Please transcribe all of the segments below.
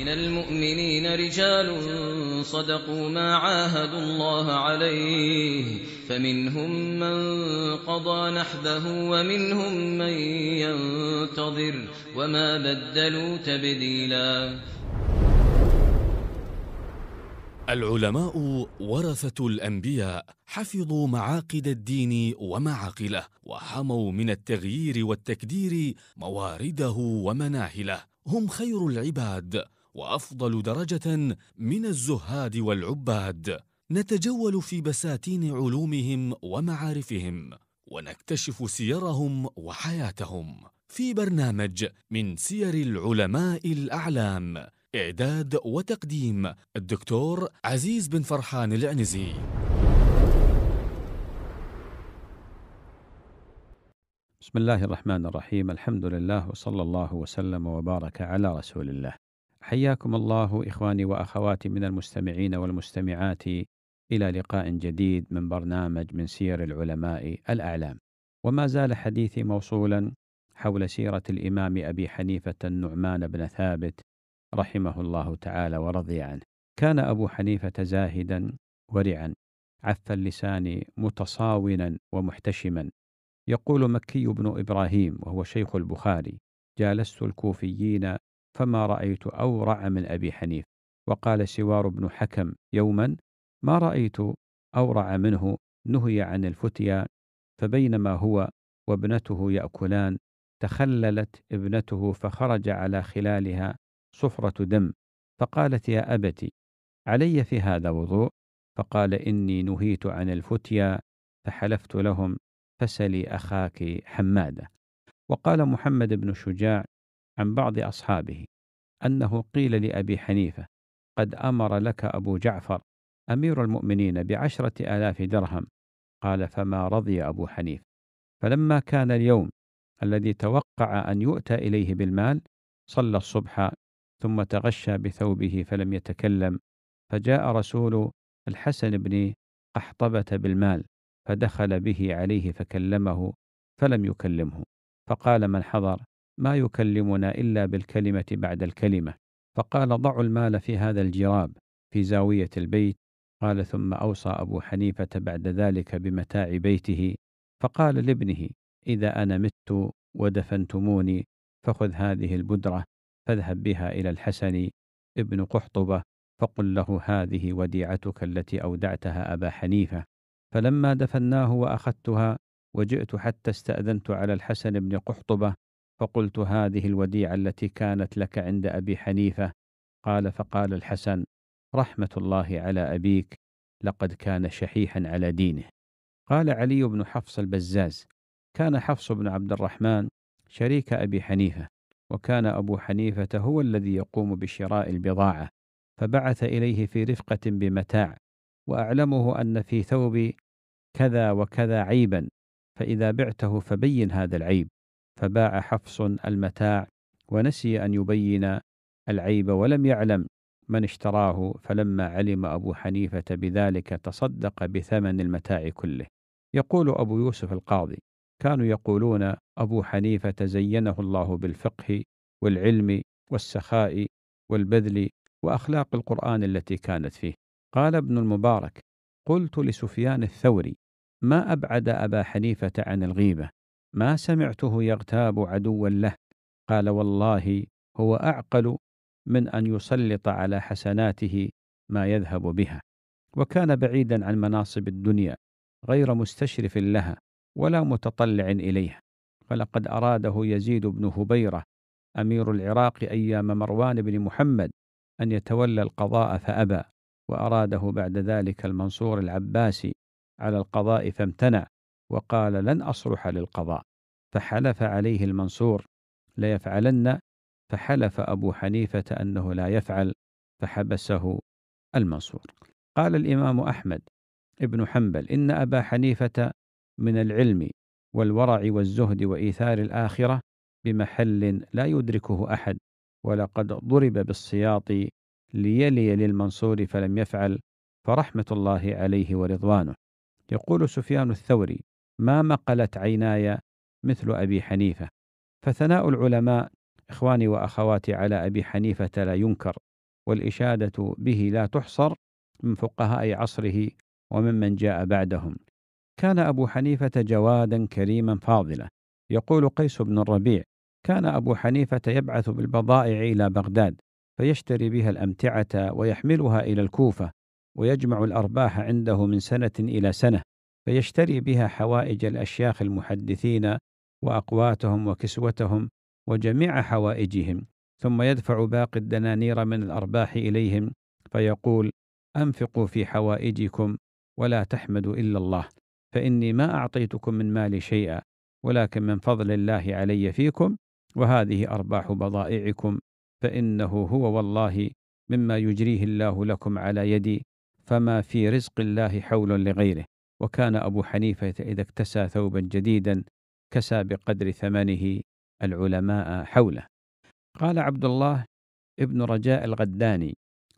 من المؤمنين رجال صدقوا ما عاهدوا الله عليه فمنهم من قضى نحبه ومنهم من ينتظر وما بدلوا تبديلا العلماء ورثة الأنبياء حفظوا معاقد الدين ومعاقله وحموا من التغيير والتكدير موارده ومناهله هم خير العباد وافضل درجه من الزهاد والعباد نتجول في بساتين علومهم ومعارفهم ونكتشف سيرهم وحياتهم في برنامج من سير العلماء الاعلام اعداد وتقديم الدكتور عزيز بن فرحان العنزي بسم الله الرحمن الرحيم الحمد لله وصلى الله وسلم وبارك على رسول الله حياكم الله اخواني واخواتي من المستمعين والمستمعات الى لقاء جديد من برنامج من سير العلماء الاعلام. وما زال حديثي موصولا حول سيره الامام ابي حنيفه النعمان بن ثابت رحمه الله تعالى ورضي عنه. كان ابو حنيفه زاهدا ورعا عف اللسان متصاونا ومحتشما يقول مكي بن ابراهيم وهو شيخ البخاري جالست الكوفيين فما رأيت أورع من أبي حنيف وقال سوار بن حكم يوما ما رأيت أورع منه نهي عن الفتيا فبينما هو وابنته يأكلان تخللت ابنته فخرج على خلالها صفرة دم فقالت يا أبتي علي في هذا وضوء فقال إني نهيت عن الفتيا فحلفت لهم فسلي أخاك حمادة وقال محمد بن شجاع عن بعض أصحابه أنه قيل لأبي حنيفة قد أمر لك أبو جعفر أمير المؤمنين بعشرة آلاف درهم قال فما رضي أبو حنيفة فلما كان اليوم الذي توقع أن يؤتى إليه بالمال صلى الصبح ثم تغشى بثوبه فلم يتكلم فجاء رسول الحسن بن قحطبة بالمال فدخل به عليه فكلمه فلم يكلمه فقال من حضر ما يكلمنا إلا بالكلمة بعد الكلمة فقال ضعوا المال في هذا الجراب في زاوية البيت قال ثم أوصى أبو حنيفة بعد ذلك بمتاع بيته فقال لابنه إذا أنا مت ودفنتموني فخذ هذه البدرة فاذهب بها إلى الحسن ابن قحطبة فقل له هذه وديعتك التي أودعتها أبا حنيفة فلما دفناه وأخذتها وجئت حتى استأذنت على الحسن بن قحطبة فقلت هذه الوديعة التي كانت لك عند أبي حنيفة قال فقال الحسن رحمة الله على أبيك لقد كان شحيحا على دينه قال علي بن حفص البزاز كان حفص بن عبد الرحمن شريك أبي حنيفة وكان أبو حنيفة هو الذي يقوم بشراء البضاعة فبعث إليه في رفقة بمتاع وأعلمه أن في ثوبي كذا وكذا عيبا فإذا بعته فبين هذا العيب فباع حفص المتاع ونسي أن يبين العيب ولم يعلم من اشتراه فلما علم أبو حنيفة بذلك تصدق بثمن المتاع كله يقول أبو يوسف القاضي كانوا يقولون أبو حنيفة زينه الله بالفقه والعلم والسخاء والبذل وأخلاق القرآن التي كانت فيه قال ابن المبارك قلت لسفيان الثوري ما أبعد أبا حنيفة عن الغيبة ما سمعته يغتاب عدوا له قال والله هو اعقل من ان يسلط على حسناته ما يذهب بها وكان بعيدا عن مناصب الدنيا غير مستشرف لها ولا متطلع اليها فلقد اراده يزيد بن هبيره امير العراق ايام مروان بن محمد ان يتولى القضاء فابى واراده بعد ذلك المنصور العباسي على القضاء فامتنع وقال لن أصرح للقضاء فحلف عليه المنصور ليفعلن فحلف أبو حنيفة أنه لا يفعل فحبسه المنصور قال الإمام أحمد ابن حنبل إن أبا حنيفة من العلم والورع والزهد وإيثار الآخرة بمحل لا يدركه أحد ولقد ضرب بالسياط ليلي للمنصور فلم يفعل فرحمة الله عليه ورضوانه يقول سفيان الثوري ما مقلت عيناي مثل أبي حنيفة فثناء العلماء إخواني وأخواتي على أبي حنيفة لا ينكر والإشادة به لا تحصر من فقهاء عصره وممن جاء بعدهم كان أبو حنيفة جوادا كريما فاضلا يقول قيس بن الربيع كان أبو حنيفة يبعث بالبضائع إلى بغداد فيشتري بها الأمتعة ويحملها إلى الكوفة ويجمع الأرباح عنده من سنة إلى سنة فيشتري بها حوائج الأشياخ المحدثين وأقواتهم وكسوتهم وجميع حوائجهم ثم يدفع باقي الدنانير من الأرباح إليهم فيقول أنفقوا في حوائجكم ولا تحمدوا إلا الله فإني ما أعطيتكم من مالي شيئا ولكن من فضل الله علي فيكم وهذه أرباح بضائعكم فإنه هو والله مما يجريه الله لكم على يدي فما في رزق الله حول لغيره وكان أبو حنيفة إذا اكتسى ثوبا جديدا كسى بقدر ثمنه العلماء حوله قال عبد الله ابن رجاء الغداني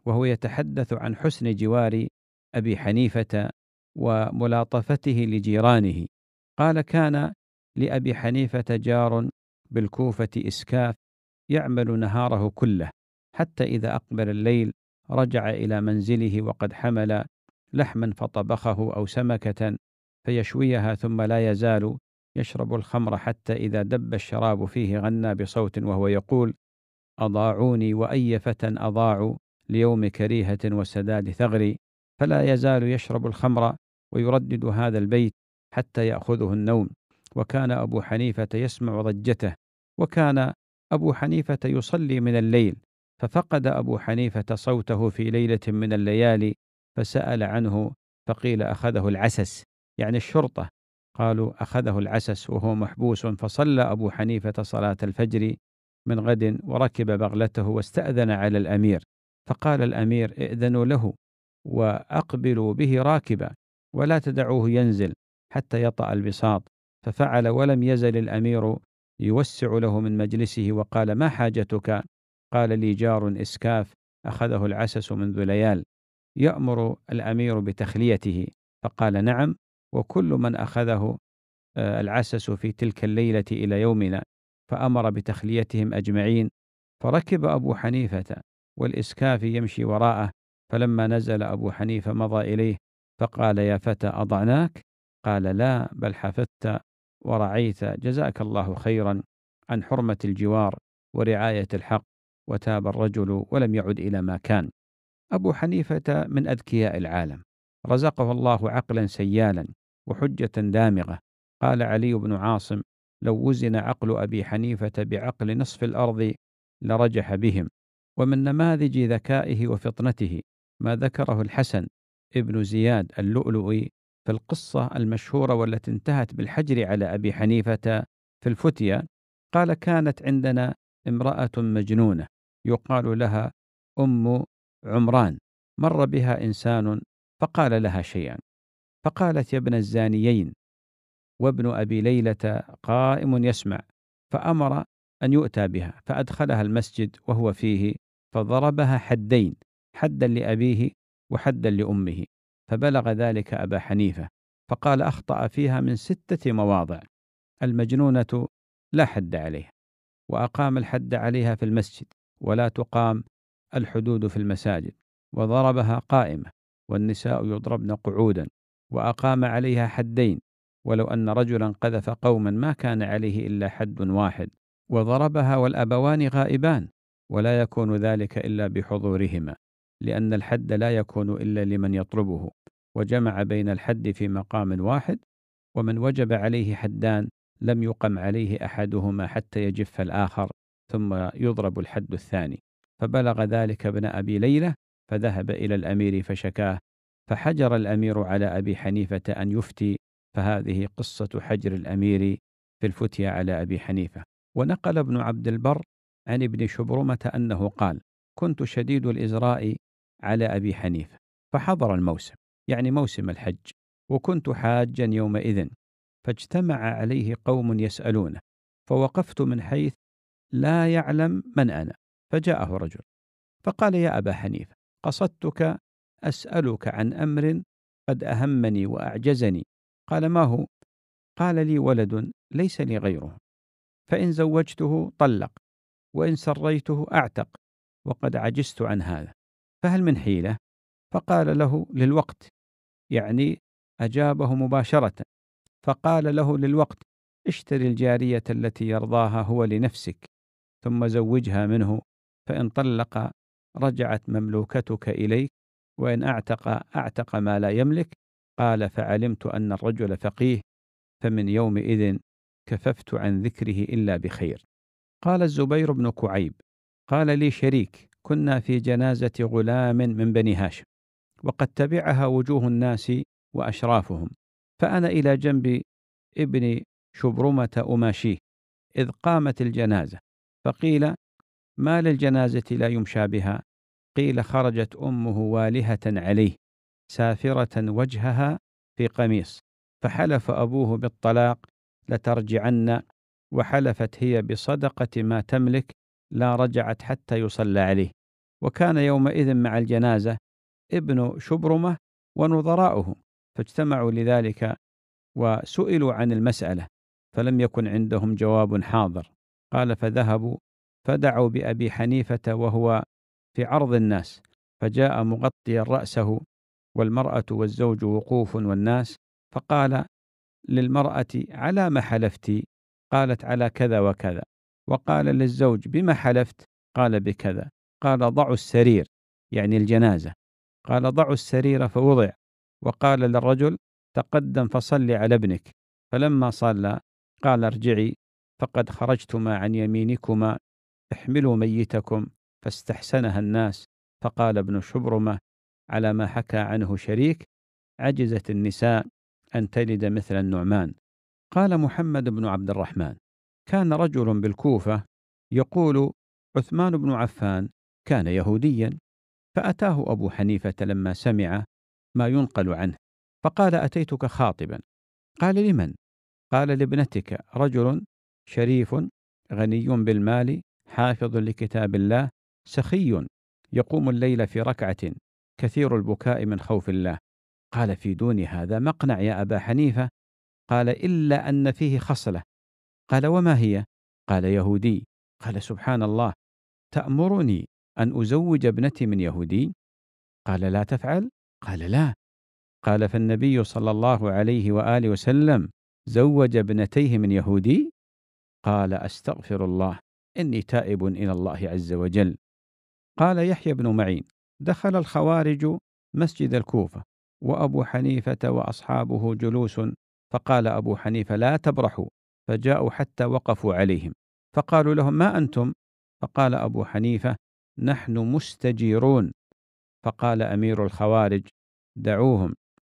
وهو يتحدث عن حسن جوار أبي حنيفة وملاطفته لجيرانه قال كان لأبي حنيفة جار بالكوفة إسكاف يعمل نهاره كله حتى إذا أقبل الليل رجع إلى منزله وقد حمل لحما فطبخه أو سمكة فيشويها ثم لا يزال يشرب الخمر حتى إذا دب الشراب فيه غنى بصوت وهو يقول أضاعوني وأي فتى أضاعوا ليوم كريهة والسداد ثغري فلا يزال يشرب الخمر ويردد هذا البيت حتى يأخذه النوم وكان أبو حنيفة يسمع ضجته وكان أبو حنيفة يصلي من الليل ففقد أبو حنيفة صوته في ليلة من الليالي فسأل عنه فقيل أخذه العسس يعني الشرطة قالوا أخذه العسس وهو محبوس فصلى أبو حنيفة صلاة الفجر من غد وركب بغلته واستأذن على الأمير فقال الأمير ائذنوا له وأقبلوا به راكبا ولا تدعوه ينزل حتى يطأ البساط ففعل ولم يزل الأمير يوسع له من مجلسه وقال ما حاجتك قال لي جار إسكاف أخذه العسس منذ ليال يأمر الأمير بتخليته فقال نعم وكل من أخذه آه، العسس في تلك الليلة إلى يومنا فأمر بتخليتهم أجمعين فركب أبو حنيفة والإسكافي يمشي وراءه فلما نزل أبو حنيفة مضى إليه فقال يا فتى أضعناك قال لا بل حفظت ورعيت جزاك الله خيرا عن حرمة الجوار ورعاية الحق وتاب الرجل ولم يعد إلى ما كان أبو حنيفة من أذكياء العالم رزقه الله عقلا سيالا وحجة دامغة قال علي بن عاصم لو وزن عقل أبي حنيفة بعقل نصف الأرض لرجح بهم ومن نماذج ذكائه وفطنته ما ذكره الحسن ابن زياد اللؤلؤي في القصة المشهورة والتي انتهت بالحجر على أبي حنيفة في الفتية قال كانت عندنا امرأة مجنونة يقال لها أم عمران مر بها انسان فقال لها شيئا فقالت يا ابن الزانيين وابن ابي ليله قائم يسمع فامر ان يؤتى بها فادخلها المسجد وهو فيه فضربها حدين حدا لابيه وحدا لامه فبلغ ذلك ابا حنيفه فقال اخطا فيها من سته مواضع المجنونه لا حد عليها واقام الحد عليها في المسجد ولا تقام الحدود في المساجد وضربها قائمه والنساء يضربن قعودا واقام عليها حدين ولو ان رجلا قذف قوما ما كان عليه الا حد واحد وضربها والابوان غائبان ولا يكون ذلك الا بحضورهما لان الحد لا يكون الا لمن يطلبه وجمع بين الحد في مقام واحد ومن وجب عليه حدان لم يقم عليه احدهما حتى يجف الاخر ثم يضرب الحد الثاني فبلغ ذلك ابن أبي ليلى فذهب إلى الأمير فشكاه فحجر الأمير على أبي حنيفة أن يفتي فهذه قصة حجر الأمير في الفتيا على أبي حنيفة ونقل ابن عبد البر عن ابن شبرمة أنه قال كنت شديد الإزراء على أبي حنيفة فحضر الموسم يعني موسم الحج وكنت حاجا يومئذ فاجتمع عليه قوم يسألونه فوقفت من حيث لا يعلم من أنا فجاءه رجل فقال يا ابا حنيفه قصدتك اسالك عن امر قد اهمني واعجزني قال ما هو قال لي ولد ليس لي غيره فان زوجته طلق وان سريته اعتق وقد عجزت عن هذا فهل من حيله فقال له للوقت يعني اجابه مباشره فقال له للوقت اشتري الجاريه التي يرضاها هو لنفسك ثم زوجها منه فإن طلق رجعت مملوكتك إليك وإن أعتق أعتق ما لا يملك قال فعلمت أن الرجل فقيه فمن يومئذ كففت عن ذكره إلا بخير قال الزبير بن كعيب قال لي شريك كنا في جنازة غلام من بني هاشم وقد تبعها وجوه الناس وأشرافهم فأنا إلى جنب ابن شبرمة أماشيه إذ قامت الجنازة فقيل ما للجنازة لا يمشى بها قيل خرجت أمه والهة عليه سافرة وجهها في قميص فحلف أبوه بالطلاق لترجعن وحلفت هي بصدقة ما تملك لا رجعت حتى يصلى عليه وكان يومئذ مع الجنازة ابن شبرمة ونظراؤه فاجتمعوا لذلك وسئلوا عن المسألة فلم يكن عندهم جواب حاضر قال فذهبوا فدعوا بأبي حنيفة وهو في عرض الناس فجاء مغطيا رأسه والمرأة والزوج وقوف والناس فقال للمرأة على ما حلفت قالت على كذا وكذا وقال للزوج بما حلفت قال بكذا قال ضعوا السرير يعني الجنازة قال ضعوا السرير فوضع وقال للرجل تقدم فصل على ابنك فلما صلى قال ارجعي فقد خرجتما عن يمينكما احملوا ميتكم فاستحسنها الناس فقال ابن شبرمة على ما حكى عنه شريك عجزت النساء أن تلد مثل النعمان قال محمد بن عبد الرحمن كان رجل بالكوفة يقول عثمان بن عفان كان يهوديا فأتاه أبو حنيفة لما سمع ما ينقل عنه فقال أتيتك خاطبا قال لمن؟ قال لابنتك رجل شريف غني بالمال حافظ لكتاب الله سخي يقوم الليل في ركعه كثير البكاء من خوف الله قال في دون هذا مقنع يا ابا حنيفه قال الا ان فيه خصله قال وما هي قال يهودي قال سبحان الله تامرني ان ازوج ابنتي من يهودي قال لا تفعل قال لا قال فالنبي صلى الله عليه واله وسلم زوج ابنتيه من يهودي قال استغفر الله إني تائب إلى الله عز وجل قال يحيى بن معين دخل الخوارج مسجد الكوفة وأبو حنيفة وأصحابه جلوس فقال أبو حنيفة لا تبرحوا فجاءوا حتى وقفوا عليهم فقالوا لهم ما أنتم فقال أبو حنيفة نحن مستجيرون فقال أمير الخوارج دعوهم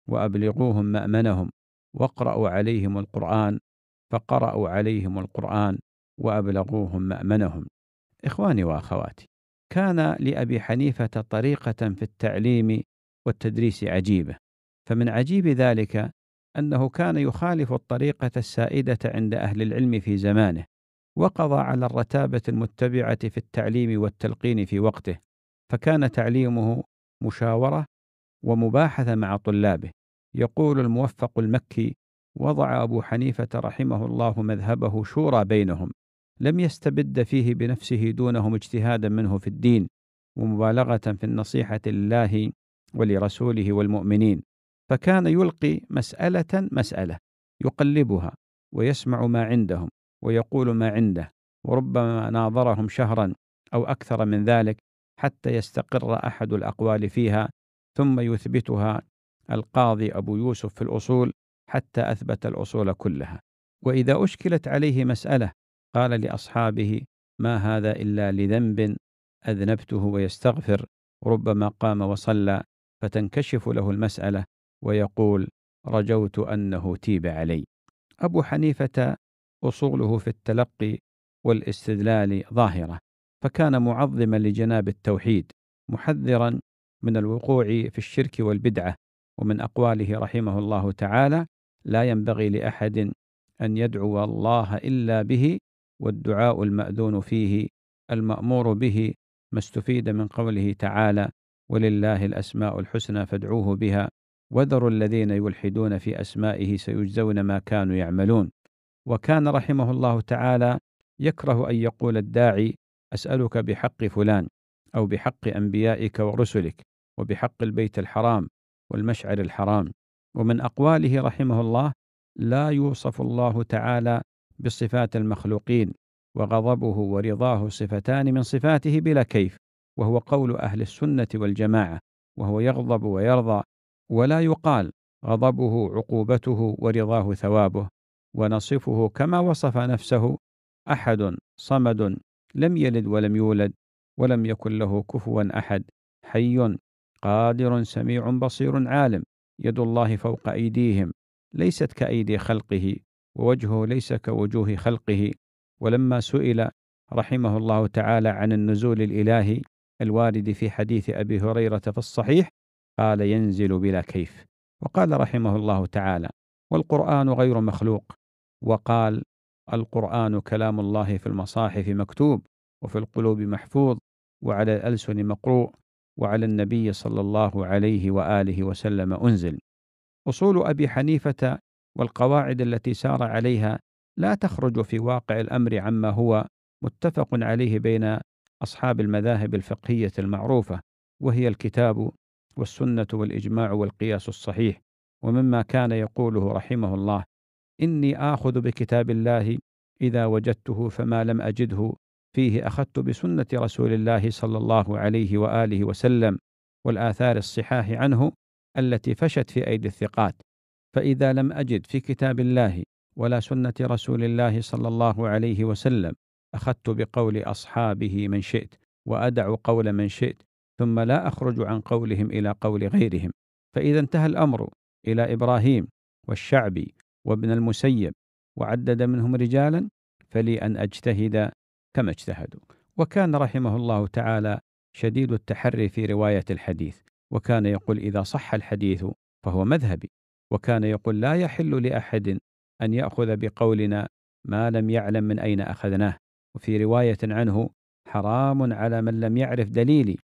وأبلغوهم مأمنهم واقرأوا عليهم القرآن فقرأوا عليهم القرآن وأبلغوهم مأمنهم إخواني وأخواتي كان لأبي حنيفة طريقة في التعليم والتدريس عجيبة فمن عجيب ذلك أنه كان يخالف الطريقة السائدة عند أهل العلم في زمانه وقضى على الرتابة المتبعة في التعليم والتلقين في وقته فكان تعليمه مشاورة ومباحثة مع طلابه يقول الموفق المكي وضع أبو حنيفة رحمه الله مذهبه شورى بينهم لم يستبد فيه بنفسه دونهم اجتهادا منه في الدين ومبالغه في النصيحه لله ولرسوله والمؤمنين فكان يلقي مساله مساله يقلبها ويسمع ما عندهم ويقول ما عنده وربما ناظرهم شهرا او اكثر من ذلك حتى يستقر احد الاقوال فيها ثم يثبتها القاضي ابو يوسف في الاصول حتى اثبت الاصول كلها واذا اشكلت عليه مساله قال لأصحابه ما هذا إلا لذنب أذنبته ويستغفر ربما قام وصلى فتنكشف له المسألة ويقول رجوت أنه تيب علي أبو حنيفة أصوله في التلقي والاستدلال ظاهرة فكان معظما لجناب التوحيد محذرا من الوقوع في الشرك والبدعة ومن أقواله رحمه الله تعالى لا ينبغي لأحد أن يدعو الله إلا به والدعاء المأذون فيه المأمور به ما استفيد من قوله تعالى ولله الأسماء الحسنى فادعوه بها وذروا الذين يلحدون في أسمائه سيجزون ما كانوا يعملون وكان رحمه الله تعالى يكره أن يقول الداعي أسألك بحق فلان أو بحق أنبيائك ورسلك وبحق البيت الحرام والمشعر الحرام ومن أقواله رحمه الله لا يوصف الله تعالى بصفات المخلوقين وغضبه ورضاه صفتان من صفاته بلا كيف وهو قول اهل السنه والجماعه وهو يغضب ويرضى ولا يقال غضبه عقوبته ورضاه ثوابه ونصفه كما وصف نفسه احد صمد لم يلد ولم يولد ولم يكن له كفوا احد حي قادر سميع بصير عالم يد الله فوق ايديهم ليست كايدي خلقه ووجهه ليس كوجوه خلقه ولما سئل رحمه الله تعالى عن النزول الالهي الوارد في حديث ابي هريره في الصحيح قال ينزل بلا كيف وقال رحمه الله تعالى والقران غير مخلوق وقال القران كلام الله في المصاحف مكتوب وفي القلوب محفوظ وعلى الالسن مقروء وعلى النبي صلى الله عليه واله وسلم انزل اصول ابي حنيفه والقواعد التي سار عليها لا تخرج في واقع الامر عما هو متفق عليه بين اصحاب المذاهب الفقهيه المعروفه وهي الكتاب والسنه والاجماع والقياس الصحيح ومما كان يقوله رحمه الله اني اخذ بكتاب الله اذا وجدته فما لم اجده فيه اخذت بسنه رسول الله صلى الله عليه واله وسلم والاثار الصحاح عنه التي فشت في ايدي الثقات فإذا لم أجد في كتاب الله ولا سنة رسول الله صلى الله عليه وسلم أخذت بقول أصحابه من شئت وأدع قول من شئت ثم لا أخرج عن قولهم إلى قول غيرهم فإذا انتهى الأمر إلى إبراهيم والشعبي وابن المسيب وعدد منهم رجالا فلي أن أجتهد كما اجتهدوا وكان رحمه الله تعالى شديد التحري في رواية الحديث وكان يقول إذا صح الحديث فهو مذهبي وكان يقول لا يحل لاحد ان ياخذ بقولنا ما لم يعلم من اين اخذناه وفي روايه عنه حرام على من لم يعرف دليلي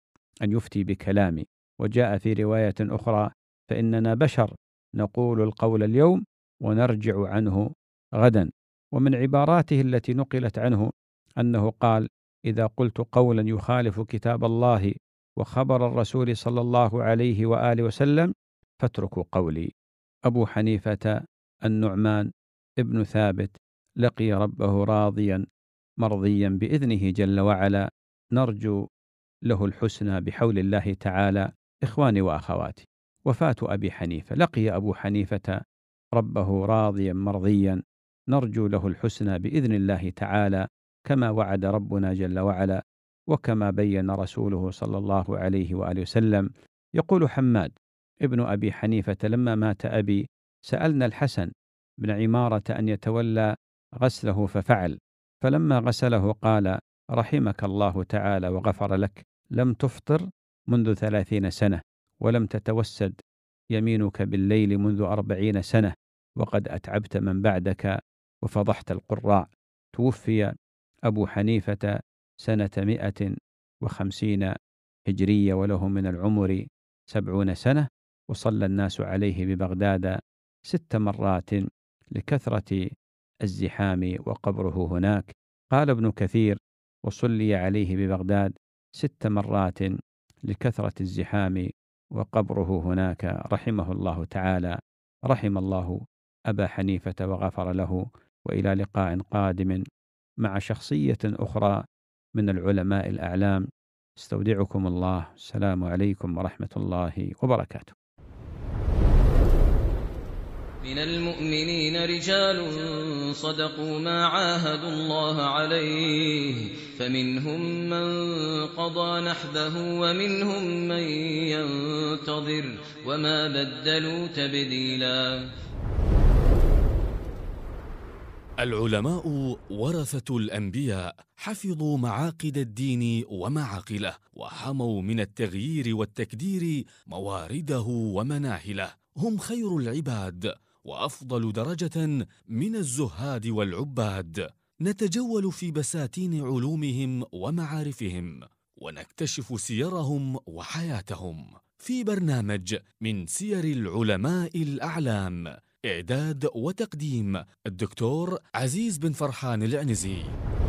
ان يفتي بكلامي وجاء في روايه اخرى فاننا بشر نقول القول اليوم ونرجع عنه غدا ومن عباراته التي نقلت عنه انه قال اذا قلت قولا يخالف كتاب الله وخبر الرسول صلى الله عليه واله وسلم فاتركوا قولي أبو حنيفة النعمان ابن ثابت لقي ربه راضيا مرضيا بإذنه جل وعلا نرجو له الحسنى بحول الله تعالى إخواني وأخواتي وفاة أبي حنيفة لقي أبو حنيفة ربه راضيا مرضيا نرجو له الحسنى بإذن الله تعالى كما وعد ربنا جل وعلا وكما بين رسوله صلى الله عليه وآله وسلم يقول حماد ابن أبي حنيفة لما مات أبي سألنا الحسن بن عمارة أن يتولى غسله ففعل فلما غسله قال رحمك الله تعالى وغفر لك لم تفطر منذ ثلاثين سنة ولم تتوسد يمينك بالليل منذ أربعين سنة وقد أتعبت من بعدك وفضحت القراء توفي أبو حنيفة سنة مائة وخمسين هجرية وله من العمر سبعون سنة وصلى الناس عليه ببغداد ست مرات لكثرة الزحام وقبره هناك قال ابن كثير وصلي عليه ببغداد ست مرات لكثرة الزحام وقبره هناك رحمه الله تعالى رحم الله أبا حنيفة وغفر له وإلى لقاء قادم مع شخصية أخرى من العلماء الأعلام استودعكم الله السلام عليكم ورحمة الله وبركاته من المؤمنين رجال صدقوا ما عاهدوا الله عليه فمنهم من قضى نحبه ومنهم من ينتظر وما بدلوا تبديلا العلماء ورثة الأنبياء حفظوا معاقد الدين ومعاقله وحموا من التغيير والتكدير موارده ومناهله هم خير العباد وافضل درجه من الزهاد والعباد نتجول في بساتين علومهم ومعارفهم ونكتشف سيرهم وحياتهم في برنامج من سير العلماء الاعلام اعداد وتقديم الدكتور عزيز بن فرحان العنزي